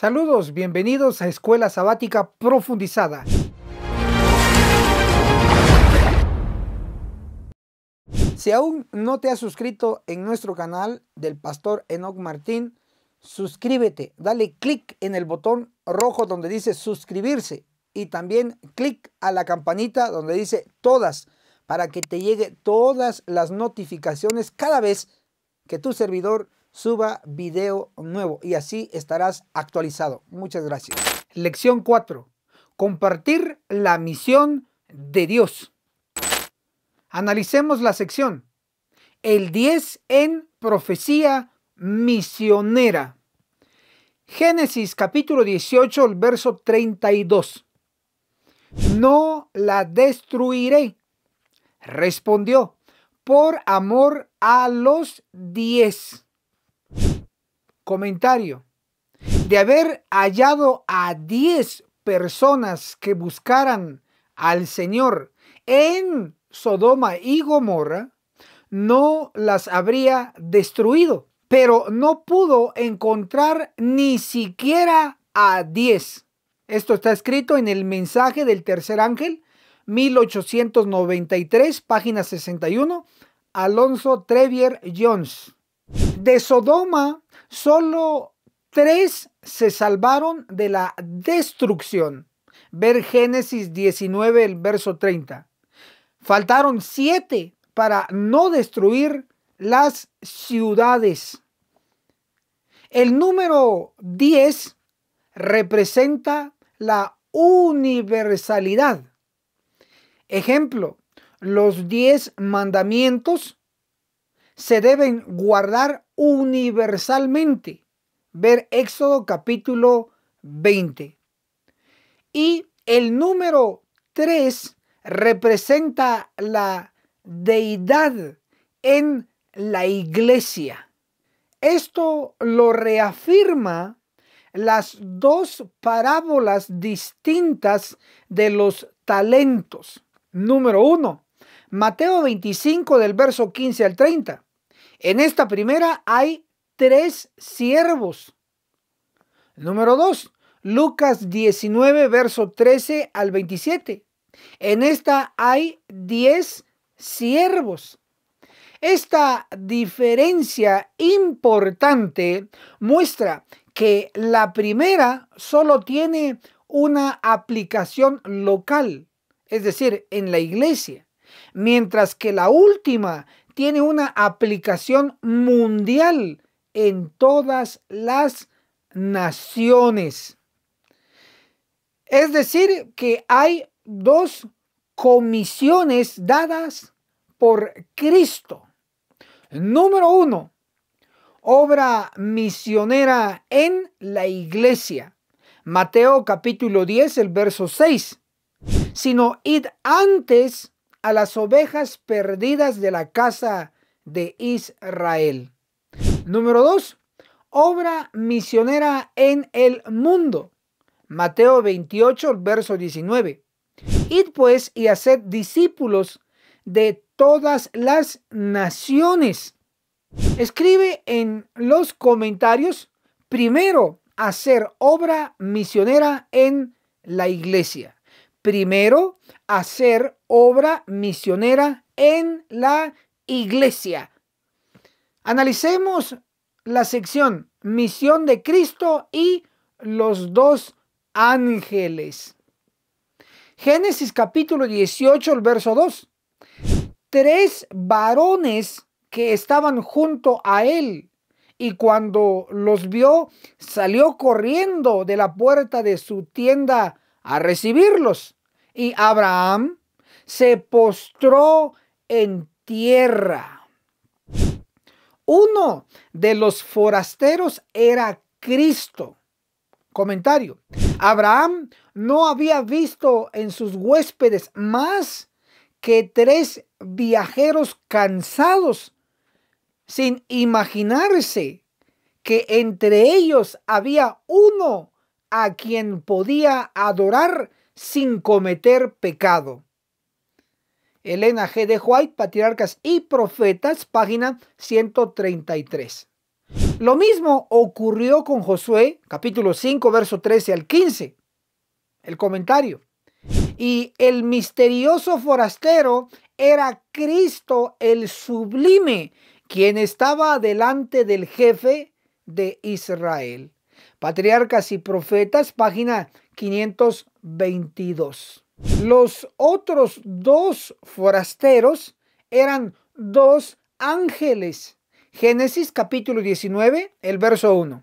Saludos, bienvenidos a Escuela Sabática Profundizada. Si aún no te has suscrito en nuestro canal del pastor Enoc Martín, suscríbete, dale clic en el botón rojo donde dice suscribirse y también clic a la campanita donde dice todas para que te llegue todas las notificaciones cada vez que tu servidor suba video nuevo y así estarás actualizado. Muchas gracias. Lección 4. Compartir la misión de Dios. Analicemos la sección. El 10 en profecía misionera. Génesis capítulo 18, el verso 32. No la destruiré, respondió, por amor a los 10. Comentario. De haber hallado a 10 personas que buscaran al Señor en Sodoma y Gomorra, no las habría destruido, pero no pudo encontrar ni siquiera a 10. Esto está escrito en el mensaje del tercer ángel, 1893, página 61, Alonso Trevier Jones. De Sodoma, solo tres se salvaron de la destrucción. Ver Génesis 19, el verso 30. Faltaron siete para no destruir las ciudades. El número 10 representa la universalidad. Ejemplo, los diez mandamientos se deben guardar universalmente. Ver Éxodo capítulo 20. Y el número 3 representa la deidad en la iglesia. Esto lo reafirma las dos parábolas distintas de los talentos. Número 1, Mateo 25 del verso 15 al 30. En esta primera hay tres siervos. Número dos, Lucas 19, verso 13 al 27. En esta hay diez siervos. Esta diferencia importante muestra que la primera solo tiene una aplicación local, es decir, en la iglesia, mientras que la última tiene una aplicación mundial en todas las naciones. Es decir, que hay dos comisiones dadas por Cristo. Número uno, obra misionera en la iglesia. Mateo capítulo 10, el verso 6. Sino id antes a las ovejas perdidas de la casa de Israel. Número 2. Obra misionera en el mundo. Mateo 28, verso 19. Id pues y haced discípulos de todas las naciones. Escribe en los comentarios primero hacer obra misionera en la iglesia. Primero, hacer obra misionera en la iglesia. Analicemos la sección Misión de Cristo y los dos ángeles. Génesis capítulo 18, el verso 2. Tres varones que estaban junto a él y cuando los vio salió corriendo de la puerta de su tienda a recibirlos. Y Abraham se postró en tierra. Uno de los forasteros era Cristo. Comentario. Abraham no había visto en sus huéspedes más que tres viajeros cansados, sin imaginarse que entre ellos había uno a quien podía adorar sin cometer pecado. Elena G. de White, Patriarcas y Profetas, página 133. Lo mismo ocurrió con Josué, capítulo 5, verso 13 al 15. El comentario. Y el misterioso forastero era Cristo el sublime, quien estaba delante del jefe de Israel. Patriarcas y Profetas, página 522. Los otros dos forasteros eran dos ángeles. Génesis capítulo 19, el verso 1.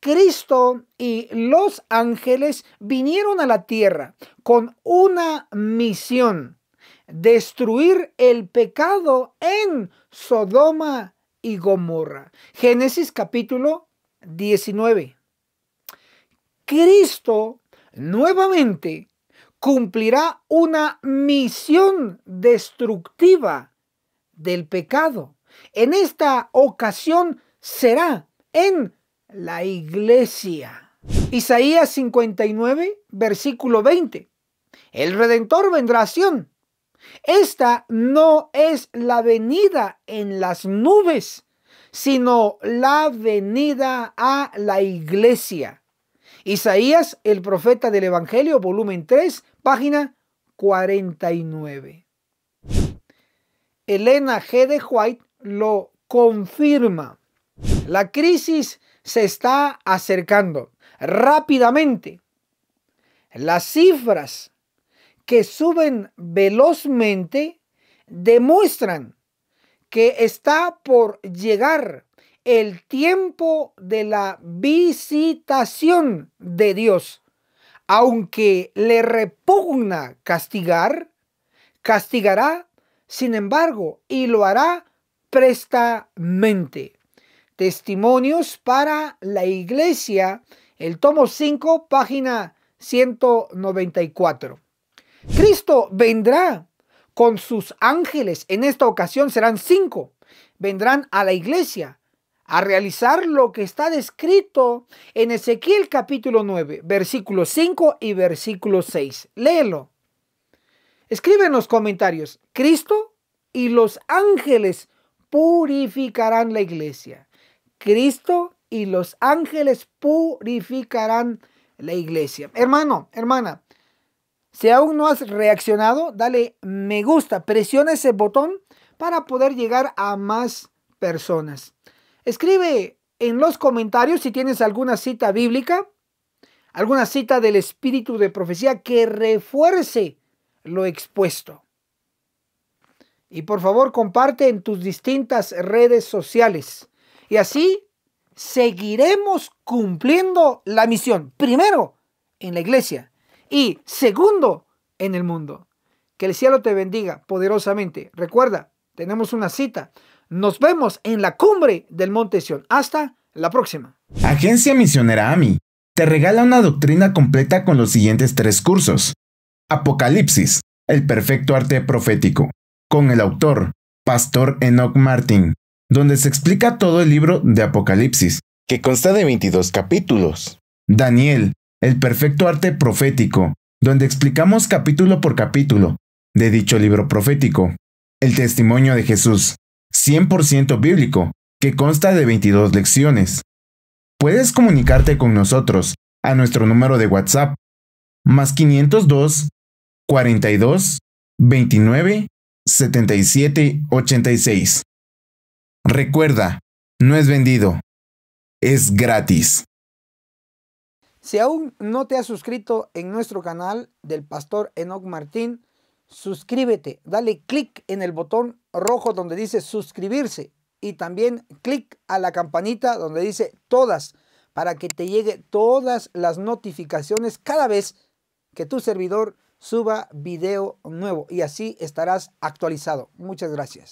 Cristo y los ángeles vinieron a la tierra con una misión, destruir el pecado en Sodoma y Gomorra. Génesis capítulo 19. Cristo nuevamente cumplirá una misión destructiva del pecado. En esta ocasión será en la iglesia. Isaías 59, versículo 20. El redentor vendrá a Sion. Esta no es la venida en las nubes, sino la venida a la iglesia. Isaías, el profeta del Evangelio, volumen 3, página 49. Elena G. de White lo confirma. La crisis se está acercando rápidamente. Las cifras que suben velozmente demuestran que está por llegar el tiempo de la visitación de Dios. Aunque le repugna castigar, castigará, sin embargo, y lo hará prestamente. Testimonios para la Iglesia, el tomo 5, página 194. Cristo vendrá con sus ángeles, en esta ocasión serán cinco, vendrán a la iglesia a realizar lo que está descrito en Ezequiel capítulo 9, versículo 5 y versículo 6. Léelo. Escribe en los comentarios, Cristo y los ángeles purificarán la iglesia. Cristo y los ángeles purificarán la iglesia. Hermano, hermana, si aún no has reaccionado, dale me gusta, presiona ese botón para poder llegar a más personas. Escribe en los comentarios si tienes alguna cita bíblica, alguna cita del espíritu de profecía que refuerce lo expuesto. Y por favor comparte en tus distintas redes sociales. Y así seguiremos cumpliendo la misión. Primero, en la iglesia. Y segundo, en el mundo. Que el cielo te bendiga poderosamente. Recuerda, tenemos una cita nos vemos en la cumbre del Monte Sion. Hasta la próxima. Agencia Misionera AMI te regala una doctrina completa con los siguientes tres cursos. Apocalipsis, el perfecto arte profético, con el autor, Pastor Enoch Martin, donde se explica todo el libro de Apocalipsis, que consta de 22 capítulos. Daniel, el perfecto arte profético, donde explicamos capítulo por capítulo de dicho libro profético. El testimonio de Jesús, 100% bíblico, que consta de 22 lecciones. Puedes comunicarte con nosotros a nuestro número de WhatsApp más 502 42 29 77 86. Recuerda, no es vendido, es gratis. Si aún no te has suscrito en nuestro canal del pastor Enoch Martín, suscríbete, dale clic en el botón rojo donde dice suscribirse y también clic a la campanita donde dice todas para que te llegue todas las notificaciones cada vez que tu servidor suba video nuevo y así estarás actualizado. Muchas gracias.